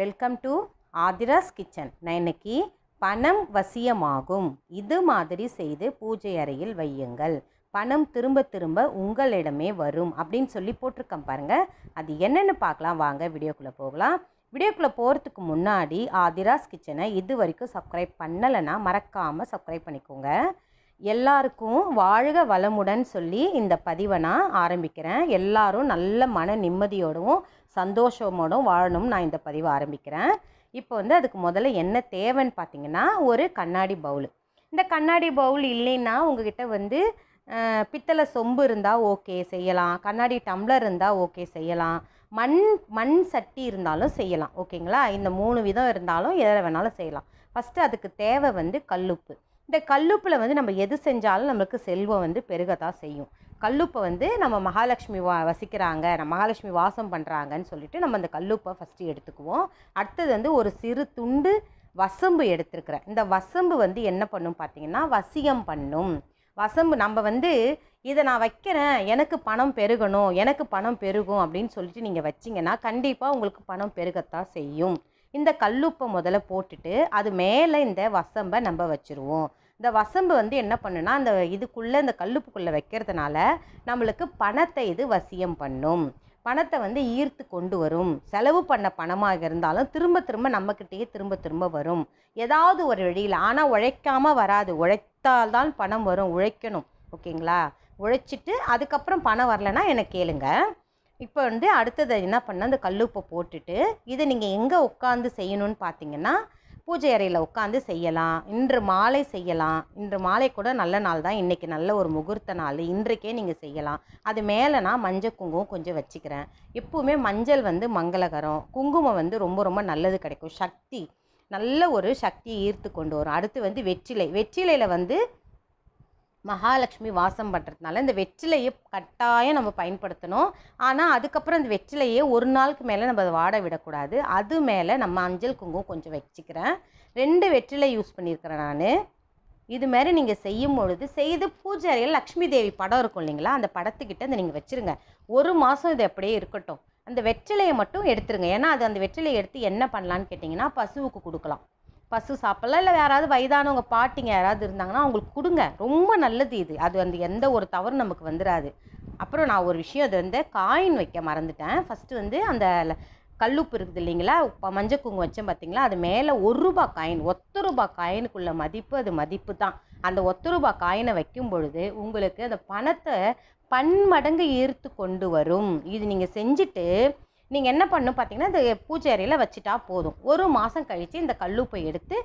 welcome to Aadhira's kitchen நான் இன்னைக்கு பணம் வசியமாகும் இது மாதிரி செய்து பூஜை அறையில் வையுங்கள் பணம் திரும்ப திரும்ப உங்களிடமே வரும் அப்படின்னு சொல்லி போட்டிருக்கேன் பாருங்கள் அது என்னென்னு பார்க்கலாம் வாங்க வீடியோக்குள்ளே போகலாம் வீடியோக்குள்ளே போகிறதுக்கு முன்னாடி ஆதிராஸ் கிச்சனை இது வரைக்கும் சப்ஸ்கிரைப் பண்ணலைன்னா மறக்காமல் சப்ஸ்கிரைப் பண்ணிக்கோங்க எல்லாருக்கும் வாழ்க வளமுடன் சொல்லி இந்த பதிவை நான் ஆரம்பிக்கிறேன் எல்லாரும் நல்ல மன நிம்மதியோடவும் சந்தோஷமோடும் வாழணும்னு நான் இந்த பதிவை ஆரம்பிக்கிறேன் இப்போ வந்து அதுக்கு முதல்ல என்ன தேவைன்னு பார்த்தீங்கன்னா ஒரு கண்ணாடி பவுல் இந்த கண்ணாடி பவுல் இல்லைன்னா உங்ககிட்ட வந்து பித்தளை சொம்பு இருந்தால் ஓகே செய்யலாம் கண்ணாடி டம்ளர் இருந்தால் ஓகே செய்யலாம் மண் மண் சட்டி இருந்தாலும் செய்யலாம் ஓகேங்களா இந்த மூணு விதம் இருந்தாலும் எதை வேணாலும் செய்யலாம் ஃபஸ்ட்டு அதுக்கு தேவை வந்து கல்லுப்பு இந்த கல்லுப்பில் வந்து நம்ம எது செஞ்சாலும் நம்மளுக்கு செல்வம் வந்து பெருகத்தான் செய்யும் கல்லுப்பை வந்து நம்ம மகாலட்சுமி வா வசிக்கிறாங்க நம்ம மகாலட்சுமி வாசம் பண்ணுறாங்கன்னு சொல்லிட்டு நம்ம அந்த கல்லுப்பை ஃபஸ்ட்டு எடுத்துக்குவோம் அடுத்தது வந்து ஒரு சிறு துண்டு வசம்பு எடுத்துருக்குறேன் இந்த வசம்பு வந்து என்ன பண்ணும் பார்த்திங்கன்னா வசியம் பண்ணும் வசம்பு நம்ம வந்து இதை நான் வைக்கிறேன் எனக்கு பணம் பெருகணும் எனக்கு பணம் பெருகும் அப்படின்னு சொல்லிட்டு நீங்கள் வச்சிங்கன்னா கண்டிப்பாக உங்களுக்கு பணம் பெருகத்தான் செய்யும் இந்த கல்லுப்பை முதல்ல போட்டுட்டு அது மேலே இந்த வசம்பை நம்ம வச்சுருவோம் இந்த வசம்பு வந்து என்ன பண்ணுன்னா அந்த இதுக்குள்ளே இந்த கல்லுப்புக்குள்ளே வைக்கிறதுனால நம்மளுக்கு பணத்தை இது வசியம் பண்ணும் பணத்தை வந்து ஈர்த்து கொண்டு வரும் செலவு பண்ண பணமாக இருந்தாலும் திரும்ப திரும்ப நம்மக்கிட்டேயே திரும்ப திரும்ப வரும் ஏதாவது ஒரு வழியில் ஆனால் உழைக்காமல் வராது உழைத்தால்தான் பணம் வரும் உழைக்கணும் ஓகேங்களா உழைச்சிட்டு அதுக்கப்புறம் பணம் வரலைன்னா என்னை கேளுங்கள் இப்போ வந்து அடுத்தது என்ன பண்ணால் அந்த கல்லுப்பை போட்டுட்டு இதை நீங்கள் எங்கே உட்காந்து செய்யணும்னு பார்த்தீங்கன்னா பூஜை அறையில் உட்காந்து செய்யலாம் இன்று மாலை செய்யலாம் இன்று மாலை கூட நல்ல நாள் தான் இன்றைக்கி நல்ல ஒரு முகூர்த்த நாள் இன்றைக்கே நீங்கள் செய்யலாம் அது மேலே நான் மஞ்சள் குங்குமம் கொஞ்சம் வச்சுக்கிறேன் எப்போவுமே மஞ்சள் வந்து மங்களகரம் குங்குமம் வந்து ரொம்ப ரொம்ப நல்லது கிடைக்கும் சக்தி நல்ல ஒரு சக்தியை ஈர்த்து கொண்டு வரும் அடுத்து வந்து வெற்றிலை வெற்றிலையில் வந்து மகாலட்சுமி வாசம் பண்ணுறதுனால இந்த வெற்றிலையை கட்டாயம் நம்ம பயன்படுத்தணும் ஆனால் அதுக்கப்புறம் இந்த வெற்றிலையே ஒரு நாளுக்கு மேலே நம்ம அதை வாட விடக்கூடாது அது மேலே நம்ம அஞ்சல் குங்குமம் கொஞ்சம் வச்சுக்கிறேன் ரெண்டு வெற்றிலை யூஸ் பண்ணியிருக்கிறேன் நான் இது மாதிரி நீங்கள் செய்யும் பொழுது செய்து பூஜை அறையில் லக்ஷ்மி தேவி படம் இருக்கும் இல்லைங்களா அந்த படத்துக்கிட்ட அதை நீங்கள் வச்சுருங்க ஒரு மாதம் இது அப்படியே இருக்கட்டும் அந்த வெற்றிலையை மட்டும் எடுத்துருங்க ஏன்னா அது அந்த வெற்றிலையை எடுத்து என்ன பண்ணலான்னு கேட்டிங்கன்னா பசுவுக்கு கொடுக்கலாம் பசு சாப்பிட்லாம் இல்லை வேறாவது வயதானவங்க பாட்டிங்க யாராவது இருந்தாங்கன்னா அவங்களுக்கு கொடுங்க ரொம்ப நல்லது இது அது வந்து எந்த ஒரு தவறும் நமக்கு வந்துடாது அப்புறம் நான் ஒரு விஷயம் அது வந்து காயின் வைக்க மறந்துட்டேன் ஃபஸ்ட்டு வந்து அந்த கல்லுப்பு இருக்குது இல்லைங்களா இப்போ மஞ்சள் குங்குமம் வச்சேன் பார்த்தீங்களா அது மேலே ஒரு ரூபா காயின் ஒத்த ரூபா காயினுக்குள்ள மதிப்பு அது மதிப்பு தான் அந்த ஒத்த ரூபா காயினை வைக்கும் பொழுது உங்களுக்கு அந்த பணத்தை பன்மடங்கு ஈர்த்து கொண்டு வரும் இது நீங்கள் செஞ்சுட்டு நீங்கள் என்ன பண்ணும் பார்த்தீங்கன்னா இந்த பூஜை அறையில் வச்சுட்டா போதும் ஒரு மாதம் கழித்து இந்த கல்லுப்பை எடுத்து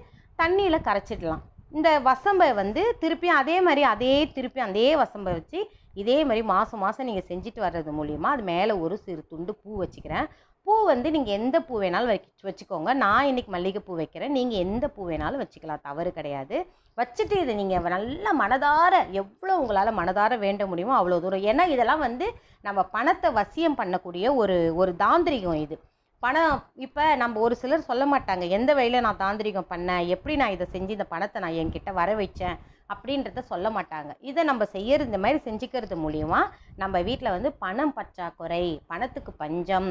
தண்ணியில் கரைச்சிடலாம் இந்த வசம்பை வந்து திருப்பியும் அதே மாதிரி அதே திருப்பி அதே வசம்பை வச்சு இதே மாதிரி மாதம் மாதம் நீங்கள் செஞ்சுட்டு வர்றது மூலிமா அது மேலே ஒரு சிறு துண்டு பூ வச்சுக்கிறேன் பூ வந்து நீங்கள் எந்த பூ வேணாலும் வச்சு வச்சுக்கோங்க நான் இன்றைக்கி மல்லிகைப்பூ வைக்கிறேன் நீங்கள் எந்த பூ வேணாலும் வச்சுக்கலாம் தவறு கிடையாது வச்சுட்டு இதை நீங்கள் நல்லா மனதார எவ்வளோ உங்களால் மனதார வேண்ட முடியுமோ அவ்வளோ தூரம் ஏன்னா இதெல்லாம் வந்து நம்ம பணத்தை வசியம் பண்ணக்கூடிய ஒரு ஒரு தாந்திரிகம் இது பணம் இப்போ நம்ம ஒரு சிலர் சொல்ல மாட்டாங்க எந்த வழியில் நான் தாந்திரிகம் பண்ணேன் எப்படி நான் இதை செஞ்சு இந்த பணத்தை நான் என்கிட்ட வர வைச்சேன் அப்படின்றத சொல்ல மாட்டாங்க இதை நம்ம செய்யறது இந்த மாதிரி செஞ்சுக்கிறது மூலியமாக நம்ம வீட்டில் வந்து பணம் பற்றாக்குறை பணத்துக்கு பஞ்சம்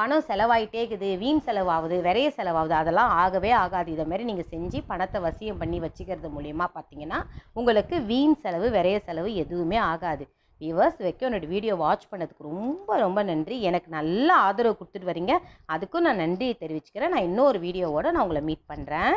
பணம் செலவாயிட்டே இருக்குது வீண் செலவாகுது விரைய செலவாகுது அதெல்லாம் ஆகவே ஆகாது இதை மாதிரி நீங்கள் செஞ்சு பணத்தை வசியம் பண்ணி வச்சுக்கிறது மூலியமாக பார்த்தீங்கன்னா உங்களுக்கு வீண் செலவு விரைய செலவு எதுவுமே ஆகாது வியூவர்ஸ் வைக்க என்னோடய வீடியோ வாட்ச் பண்ணதுக்கு ரொம்ப ரொம்ப நன்றி எனக்கு நல்ல ஆதரவு கொடுத்துட்டு வரீங்க அதுக்கும் நான் நன்றி தெரிவிச்சுக்கிறேன் நான் இன்னொரு வீடியோவோடு நான் உங்களை மீட் பண்ணுறேன்